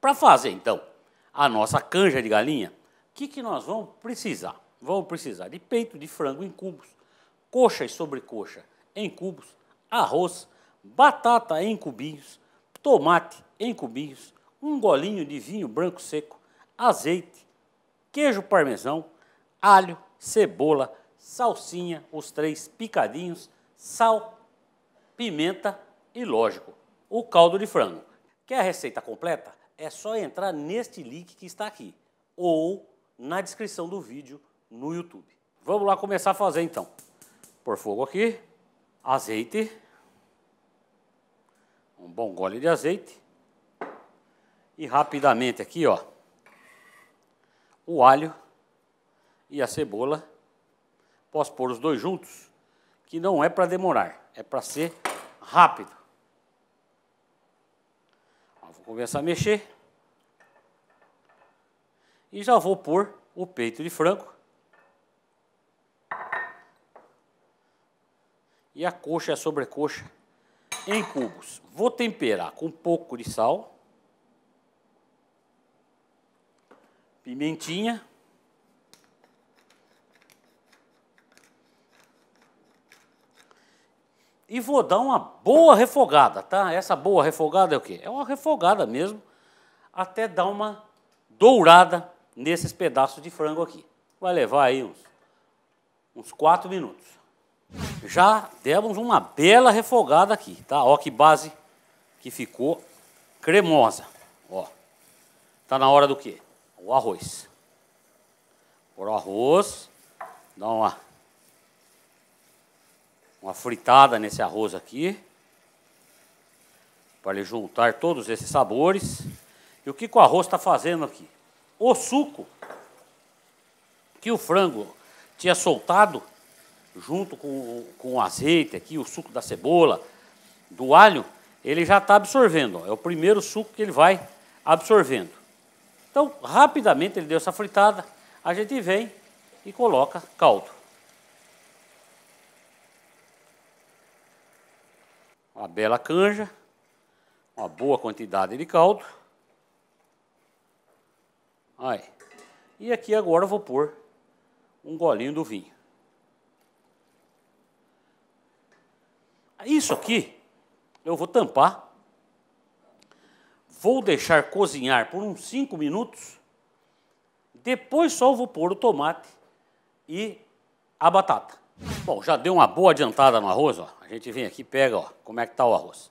Para fazer, então, a nossa canja de galinha, o que, que nós vamos precisar? Vamos precisar de peito de frango em cubos, coxa e sobrecoxa em cubos, arroz, batata em cubinhos, tomate em cubinhos, um golinho de vinho branco seco, azeite, queijo parmesão, alho, cebola, salsinha, os três picadinhos, sal, pimenta e, lógico, o caldo de frango. Quer a receita completa? é só entrar neste link que está aqui ou na descrição do vídeo no YouTube. Vamos lá começar a fazer então. Por fogo aqui, azeite, um bom gole de azeite e rapidamente aqui, ó, o alho e a cebola. Posso pôr os dois juntos, que não é para demorar, é para ser rápido. Vou começar a mexer. E já vou pôr o peito de frango. E a coxa e a sobrecoxa em cubos. Vou temperar com um pouco de sal. Pimentinha. e vou dar uma boa refogada, tá? Essa boa refogada é o quê? É uma refogada mesmo, até dar uma dourada nesses pedaços de frango aqui. Vai levar aí uns, uns 4 minutos. Já demos uma bela refogada aqui, tá? Ó que base que ficou cremosa, ó. Tá na hora do quê? O arroz. Por arroz, dá uma uma fritada nesse arroz aqui, para ele juntar todos esses sabores. E o que, que o arroz está fazendo aqui? O suco que o frango tinha soltado, junto com, com o azeite aqui, o suco da cebola, do alho, ele já está absorvendo. Ó, é o primeiro suco que ele vai absorvendo. Então, rapidamente ele deu essa fritada, a gente vem e coloca caldo. uma bela canja, uma boa quantidade de caldo. Aí. E aqui agora eu vou pôr um golinho do vinho. Isso aqui eu vou tampar. Vou deixar cozinhar por uns 5 minutos. Depois só vou pôr o tomate e a batata. Bom, já deu uma boa adiantada no arroz, ó. A gente vem aqui e pega, ó, como é que tá o arroz.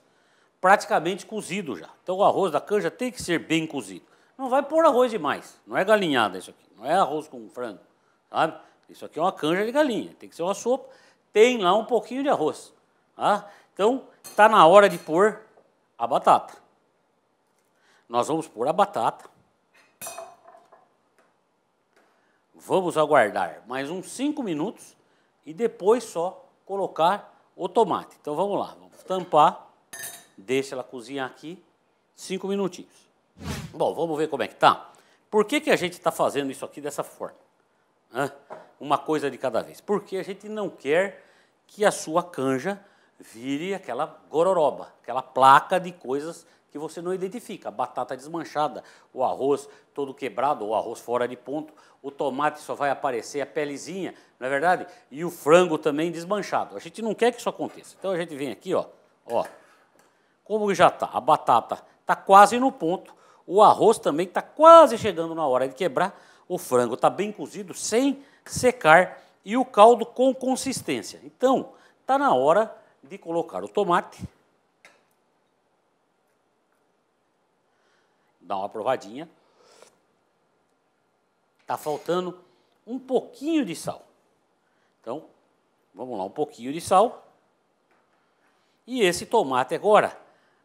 Praticamente cozido já. Então o arroz da canja tem que ser bem cozido. Não vai pôr arroz demais. Não é galinhada isso aqui. Não é arroz com frango, sabe? Isso aqui é uma canja de galinha. Tem que ser uma sopa. Tem lá um pouquinho de arroz. Tá? Então, tá na hora de pôr a batata. Nós vamos pôr a batata. Vamos aguardar mais uns 5 minutos e depois só colocar o tomate. Então vamos lá, vamos tampar, deixa ela cozinhar aqui cinco minutinhos. Bom, vamos ver como é que tá. Por que, que a gente está fazendo isso aqui dessa forma? Hã? Uma coisa de cada vez. Porque a gente não quer que a sua canja vire aquela gororoba, aquela placa de coisas que você não identifica. A batata desmanchada, o arroz todo quebrado, o arroz fora de ponto, o tomate só vai aparecer a pelezinha, não é verdade? E o frango também desmanchado. A gente não quer que isso aconteça. Então a gente vem aqui, ó, ó. Como já está? A batata está quase no ponto, o arroz também está quase chegando na hora de quebrar, o frango está bem cozido, sem secar, e o caldo com consistência. Então, está na hora de colocar o tomate, dá uma provadinha. Está faltando um pouquinho de sal. Então, vamos lá, um pouquinho de sal. E esse tomate agora,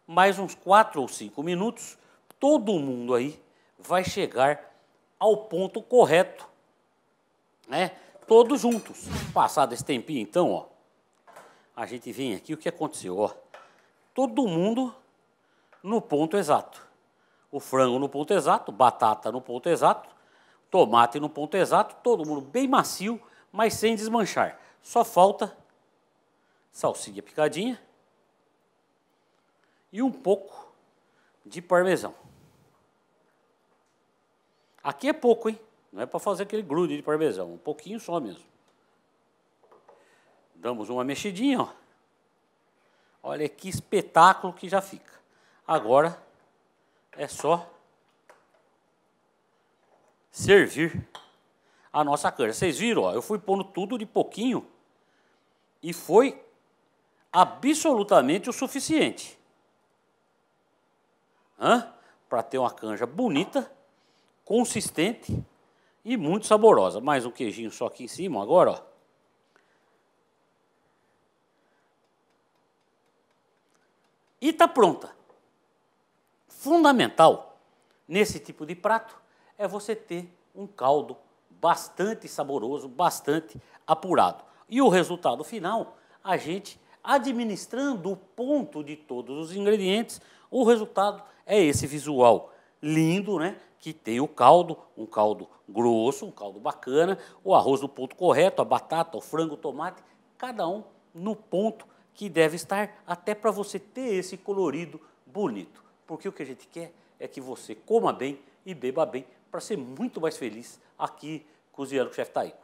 mais uns 4 ou 5 minutos, todo mundo aí vai chegar ao ponto correto, né? Todos juntos. Passado esse tempinho, então, ó, a gente vem aqui, o que aconteceu, ó? Todo mundo no ponto exato o frango no ponto exato, batata no ponto exato, tomate no ponto exato, todo mundo bem macio, mas sem desmanchar. Só falta salsinha picadinha e um pouco de parmesão. Aqui é pouco, hein? Não é para fazer aquele grude de parmesão, um pouquinho só mesmo. Damos uma mexidinha, ó. Olha que espetáculo que já fica. Agora é só servir a nossa canja. Vocês viram, ó, eu fui pondo tudo de pouquinho e foi absolutamente o suficiente para ter uma canja bonita, consistente e muito saborosa. Mais um queijinho só aqui em cima agora, ó. E tá pronta fundamental nesse tipo de prato é você ter um caldo bastante saboroso, bastante apurado. E o resultado final, a gente administrando o ponto de todos os ingredientes, o resultado é esse visual lindo, né? Que tem o caldo, um caldo grosso, um caldo bacana, o arroz no ponto correto, a batata, o frango, o tomate, cada um no ponto que deve estar, até para você ter esse colorido bonito. Porque o que a gente quer é que você coma bem e beba bem para ser muito mais feliz aqui cozinhando com o chefe Taíco.